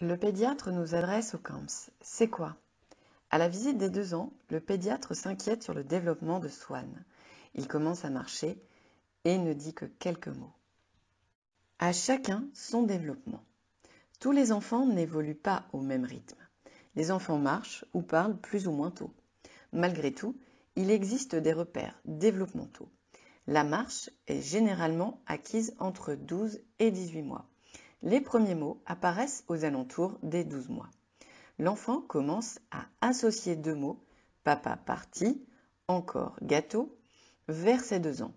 Le pédiatre nous adresse au CAMPS. C'est quoi À la visite des deux ans, le pédiatre s'inquiète sur le développement de Swann. Il commence à marcher et ne dit que quelques mots. À chacun son développement. Tous les enfants n'évoluent pas au même rythme. Les enfants marchent ou parlent plus ou moins tôt. Malgré tout, il existe des repères développementaux. La marche est généralement acquise entre 12 et 18 mois. Les premiers mots apparaissent aux alentours des 12 mois. L'enfant commence à associer deux mots, papa parti, encore gâteau, vers ses deux ans.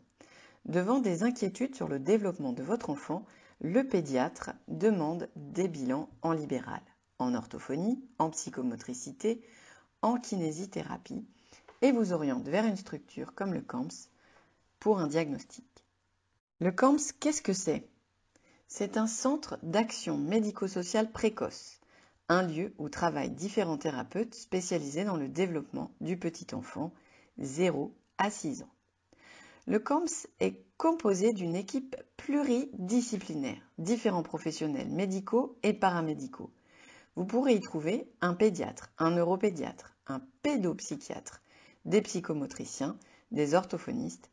Devant des inquiétudes sur le développement de votre enfant, le pédiatre demande des bilans en libéral, en orthophonie, en psychomotricité, en kinésithérapie et vous oriente vers une structure comme le CAMPS un diagnostic. Le CAMPS, qu'est-ce que c'est C'est un centre d'action médico-sociale précoce, un lieu où travaillent différents thérapeutes spécialisés dans le développement du petit enfant 0 à 6 ans. Le CAMPS est composé d'une équipe pluridisciplinaire, différents professionnels médicaux et paramédicaux. Vous pourrez y trouver un pédiatre, un neuropédiatre, un pédopsychiatre, des psychomotriciens, des orthophonistes,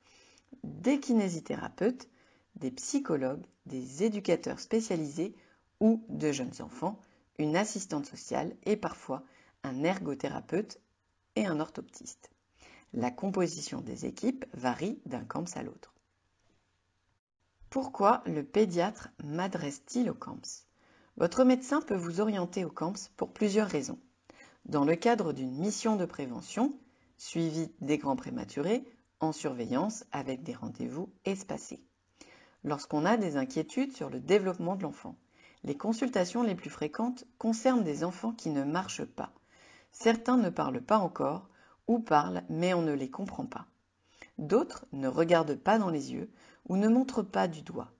des kinésithérapeutes, des psychologues, des éducateurs spécialisés ou de jeunes enfants, une assistante sociale et parfois un ergothérapeute et un orthoptiste. La composition des équipes varie d'un CAMPS à l'autre. Pourquoi le pédiatre m'adresse-t-il au CAMPS Votre médecin peut vous orienter au CAMPS pour plusieurs raisons. Dans le cadre d'une mission de prévention, suivie des grands prématurés en surveillance avec des rendez-vous espacés. Lorsqu'on a des inquiétudes sur le développement de l'enfant, les consultations les plus fréquentes concernent des enfants qui ne marchent pas. Certains ne parlent pas encore ou parlent mais on ne les comprend pas. D'autres ne regardent pas dans les yeux ou ne montrent pas du doigt.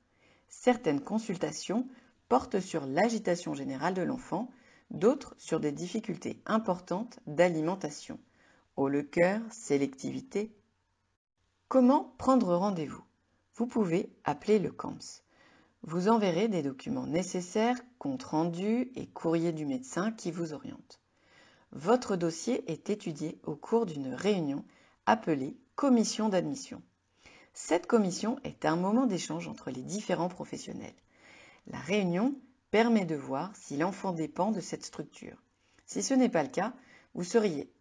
Certaines consultations portent sur l'agitation générale de l'enfant, d'autres sur des difficultés importantes d'alimentation. Haut le cœur, sélectivité, Comment prendre rendez-vous Vous pouvez appeler le CAMS. Vous enverrez des documents nécessaires, compte rendu et courrier du médecin qui vous oriente. Votre dossier est étudié au cours d'une réunion appelée commission d'admission. Cette commission est un moment d'échange entre les différents professionnels. La réunion permet de voir si l'enfant dépend de cette structure. Si ce n'est pas le cas, vous seriez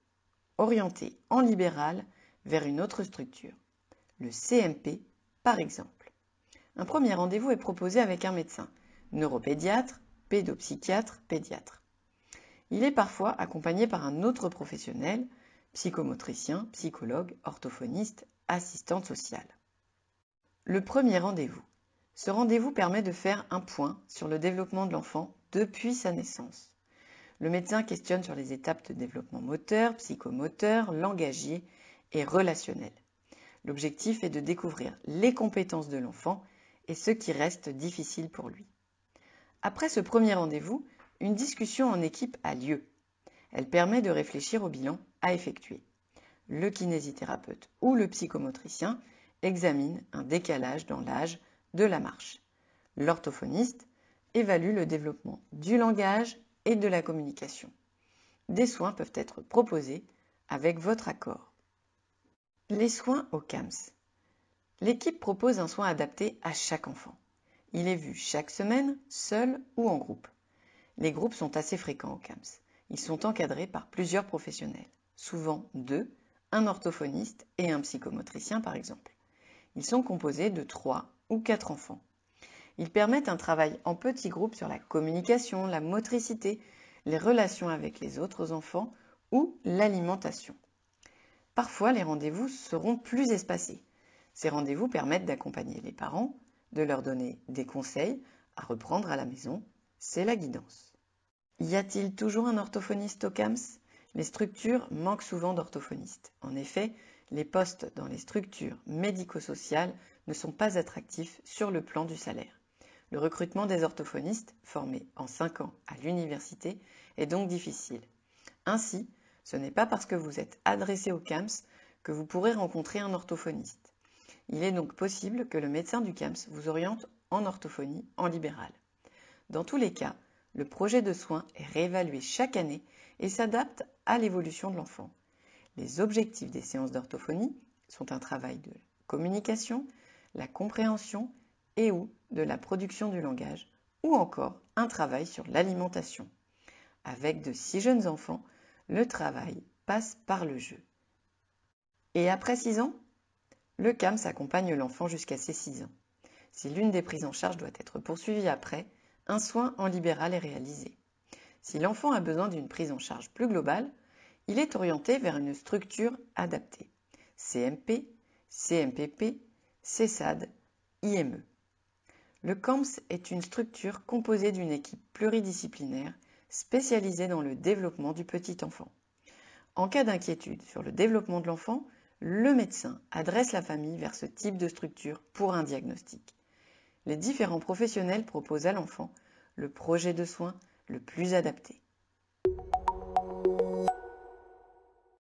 orienté en libéral vers une autre structure le CMP par exemple. Un premier rendez-vous est proposé avec un médecin, neuropédiatre, pédopsychiatre, pédiatre. Il est parfois accompagné par un autre professionnel, psychomotricien, psychologue, orthophoniste, assistante sociale. Le premier rendez-vous. Ce rendez-vous permet de faire un point sur le développement de l'enfant depuis sa naissance. Le médecin questionne sur les étapes de développement moteur, psychomoteur, langagier et relationnel. L'objectif est de découvrir les compétences de l'enfant et ce qui reste difficile pour lui. Après ce premier rendez-vous, une discussion en équipe a lieu. Elle permet de réfléchir au bilan à effectuer. Le kinésithérapeute ou le psychomotricien examine un décalage dans l'âge de la marche. L'orthophoniste évalue le développement du langage et de la communication. Des soins peuvent être proposés avec votre accord. Les soins au CAMS. L'équipe propose un soin adapté à chaque enfant. Il est vu chaque semaine, seul ou en groupe. Les groupes sont assez fréquents au CAMS. Ils sont encadrés par plusieurs professionnels, souvent deux, un orthophoniste et un psychomotricien par exemple. Ils sont composés de trois ou quatre enfants. Ils permettent un travail en petits groupes sur la communication, la motricité, les relations avec les autres enfants ou l'alimentation. Parfois, les rendez-vous seront plus espacés. Ces rendez-vous permettent d'accompagner les parents, de leur donner des conseils à reprendre à la maison. C'est la guidance. Y a-t-il toujours un orthophoniste au CAMS Les structures manquent souvent d'orthophonistes. En effet, les postes dans les structures médico-sociales ne sont pas attractifs sur le plan du salaire. Le recrutement des orthophonistes formés en 5 ans à l'université est donc difficile. Ainsi, ce n'est pas parce que vous êtes adressé au CAMS que vous pourrez rencontrer un orthophoniste. Il est donc possible que le médecin du CAMS vous oriente en orthophonie en libéral. Dans tous les cas, le projet de soins est réévalué chaque année et s'adapte à l'évolution de l'enfant. Les objectifs des séances d'orthophonie sont un travail de communication, la compréhension et ou de la production du langage, ou encore un travail sur l'alimentation. Avec de si jeunes enfants, le travail passe par le jeu. Et après 6 ans, le CAMS accompagne l'enfant jusqu'à ses 6 ans. Si l'une des prises en charge doit être poursuivie après, un soin en libéral est réalisé. Si l'enfant a besoin d'une prise en charge plus globale, il est orienté vers une structure adaptée. CMP, CMPP, CESAD, IME. Le CAMS est une structure composée d'une équipe pluridisciplinaire spécialisée dans le développement du petit enfant. En cas d'inquiétude sur le développement de l'enfant, le médecin adresse la famille vers ce type de structure pour un diagnostic. Les différents professionnels proposent à l'enfant le projet de soins le plus adapté.